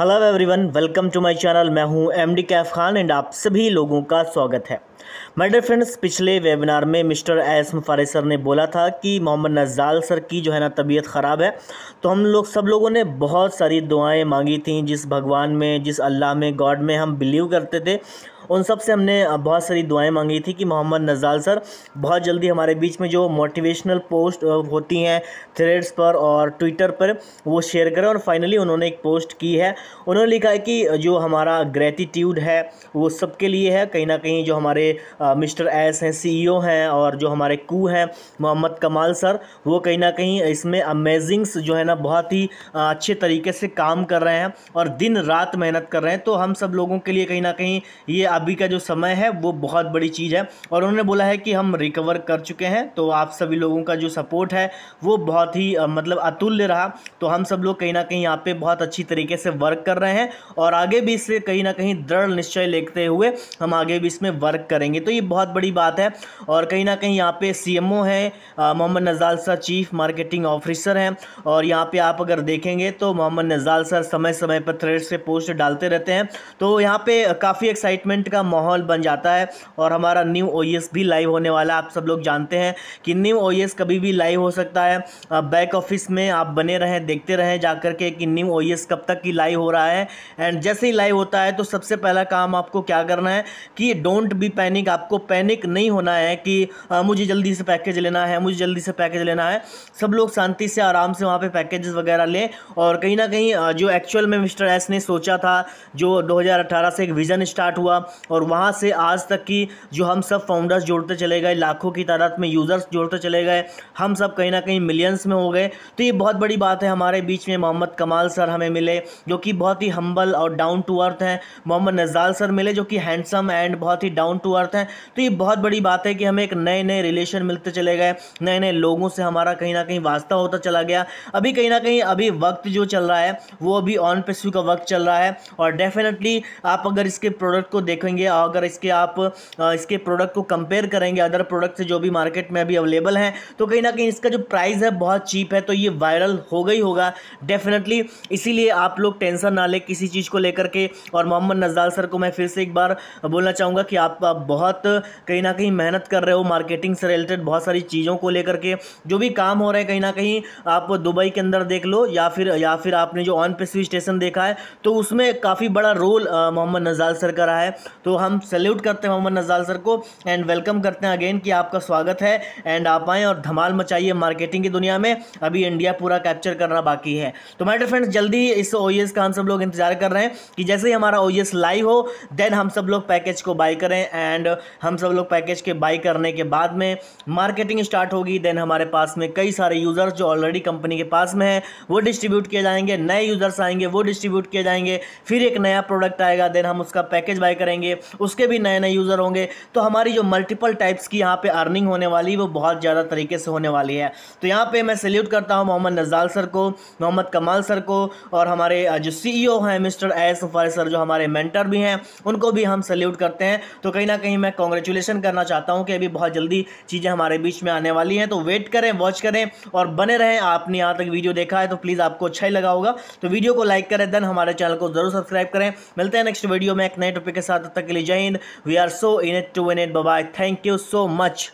hello everyone welcome to my channel मैं हूं MD Kaif Khan and आप सभी लोगों का स्वागत है माय डियर फ्रेंड्स पिछले वेबिनार में मिस्टर एस मुफारे सर ने बोला था कि मोहम्मद नज़ाल सर की जो है ना तबीयत ख़राब है तो हम लोग सब लोगों ने बहुत सारी दुआएं मांगी थी जिस भगवान में जिस अल्लाह में गॉड में हम बिलीव करते थे उन सब से हमने बहुत सारी दुआएं मांगी थी कि मोहम्मद नज़ाल सर बहुत जल्दी हमारे बीच में जो मोटिवेशनल पोस्ट होती हैं थ्रेड्स पर और ट्विटर पर वो शेयर करें और फाइनली उन्होंने एक पोस्ट की है उन्होंने लिखा है कि जो हमारा ग्रेटिट्यूड है वो सबके लिए है कहीं ना कहीं जो हमारे मिस्टर एस हैं सी e हैं और जो हमारे कू हैं मोहम्मद कमाल सर वो कहीं ना कहीं इसमें अमेजिंग्स जो है ना बहुत ही अच्छे तरीके से काम कर रहे हैं और दिन रात मेहनत कर रहे हैं तो हम सब लोगों के लिए कहीं ना कहीं ये अभी का जो समय है वो बहुत बड़ी चीज़ है और उन्होंने बोला है कि हम रिकवर कर चुके हैं तो आप सभी लोगों का जो सपोर्ट है वो बहुत ही मतलब अतुल्य रहा तो हम सब लोग कहीं ना कहीं यहाँ पे बहुत अच्छी तरीके से वर्क कर रहे हैं और आगे भी इससे कहीं ना कहीं दृढ़ निश्चय लेते हुए हम आगे भी इसमें वर्क करेंगे तो ये बहुत बड़ी बात है और कहीं ना कहीं यहाँ पे सी हैं Mohammad Najal sir chief marketing officer हैं और यहाँ पे आप अगर देखेंगे तो मोहम्मद नजाल सर समय समय पर थ्रेड से पोस्ट डालते रहते हैं तो यहाँ पे काफ़ी एक्साइटमेंट एक्साइटमेंट का माहौल बन जाता है और हमारा न्यू ओ e भी लाइव होने वाला आप सब लोग जानते हैं कि न्यू ओ e कभी भी लाइव हो सकता है बैक ऑफिस में आप बने रहें देखते रहें जा कर के कि न्यू ओ e कब तक की लाइव हो रहा है एंड जैसे ही लाइव होता है तो सबसे पहला काम आपको क्या करना है कि डोंट बी पैनिक आपको पैनिक नहीं होना है कि आ, मुझे जल्दी से पैकेज लेना है मुझे जल्दी से पैकेज लेना है सब लोग शांति से आराम से वहाँ पर पैकेजेस वगैरह लें और कहीं ना कहीं जो एक्चुअल में मिस्टर एस ने सोचा था जो 2018 से एक विज़न स्टार्ट हुआ और वहाँ से आज तक की जो हम सब फाउंडर्स जोड़ते चले गए लाखों की तादाद में यूज़र्स जोड़ते चले गए हम सब कहीं ना कहीं मिलियंस में हो गए तो ये बहुत बड़ी बात है हमारे बीच में मोहम्मद कमाल सर हमें मिले जो कि बहुत ही हम्बल और डाउन टू अर्थ हैं मोहम्मद नजाल सर मिले जो कि हैंडसम एंड बहुत ही डाउन टू अर्थ हैं तो ये बहुत बड़ी बात है कि हमें एक नए नए रिलेशन मिलते चले गए नए नए लोगों से हमारा कहीं ना कहीं वास्ता होता चला गया अभी कहीं ना कहीं अभी वक्त जो चल रहा है वो अभी ऑन पेस्यू का वक्त चल रहा है और डेफिनेटली आप अगर इसके प्रोडक्ट को देख देखेंगे अगर इसके आप इसके प्रोडक्ट को कंपेयर करेंगे अदर प्रोडक्ट से जो भी मार्केट में अभी अवेलेबल हैं तो कहीं ना कहीं इसका जो प्राइस है बहुत चीप है तो ये वायरल हो गई होगा डेफिनेटली इसीलिए आप लोग टेंशन ना लें किसी चीज़ को लेकर के और मोहम्मद नजदाल सर को मैं फिर से एक बार बोलना चाहूँगा कि आप, बहुत कहीं ना कहीं मेहनत कर रहे हो मार्केटिंग से रिलेटेड बहुत सारी चीज़ों को लेकर के जो भी काम हो रहे हैं कहीं ना कहीं आप दुबई के अंदर देख लो या फिर या फिर आपने जो ऑन पेसिफिक स्टेशन देखा है तो उसमें काफ़ी बड़ा रोल मोहम्मद नजाल सर का रहा है तो हम सैल्यूट करते हैं मोहम्मद नजाल सर को एंड वेलकम करते हैं अगेन कि आपका स्वागत है एंड आप आएँ और धमाल मचाइए मार्केटिंग की दुनिया में अभी इंडिया पूरा कैप्चर करना बाकी है तो माय डियर फ्रेंड्स जल्दी इस ओ e का हम सब लोग इंतजार कर रहे हैं कि जैसे ही हमारा ओ लाइव e हो देन हम सब लोग पैकेज को बाई करें एंड हम सब लोग पैकेज के बाई करने के बाद में मार्केटिंग स्टार्ट होगी देन हमारे पास में कई सारे यूज़र्स जो ऑलरेडी कंपनी के पास में है वो डिस्ट्रीब्यूट किए जाएंगे नए यूज़र्स आएंगे वो डिस्ट्रीब्यूट किए जाएंगे फिर एक नया प्रोडक्ट आएगा देन हम उसका पैकेज बाई करेंगे होंगे उसके भी नए नए यूज़र होंगे तो हमारी जो मल्टीपल टाइप्स की यहाँ पे अर्निंग होने वाली वो बहुत ज़्यादा तरीके से होने वाली है तो यहाँ पे मैं सैल्यूट करता हूँ मोहम्मद नज़ाल सर को मोहम्मद कमाल सर को और हमारे जो सी हैं मिस्टर एस फारे सर जो हमारे मैंटर भी हैं उनको भी हम सैल्यूट करते हैं तो कहीं ना कहीं मैं कॉन्ग्रेचुलेसन करना चाहता हूँ कि अभी बहुत जल्दी चीज़ें हमारे बीच में आने वाली हैं तो वेट करें वॉच करें और बने रहें आपने यहाँ तक वीडियो देखा है तो प्लीज़ आपको अच्छा ही लगा होगा तो वीडियो को लाइक करें देन हमारे चैनल को ज़रूर सब्सक्राइब करें मिलते हैं नेक्स्ट वीडियो में एक नए टॉपिक के साथ तब तक के लिए जय हिंद we are so in it to in it bye thank you so much